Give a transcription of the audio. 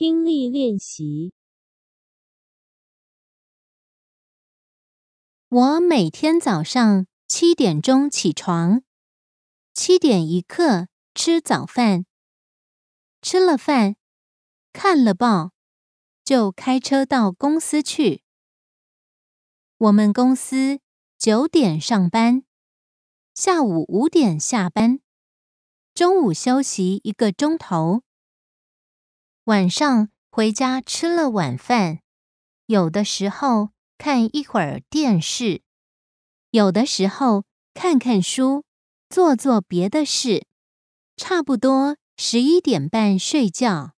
听力练习。我每天早上七点钟起床，七点一刻吃早饭，吃了饭看了报，就开车到公司去。我们公司九点上班，下午五点下班，中午休息一个钟头。晚上回家吃了晚饭，有的时候看一会儿电视，有的时候看看书，做做别的事，差不多十一点半睡觉。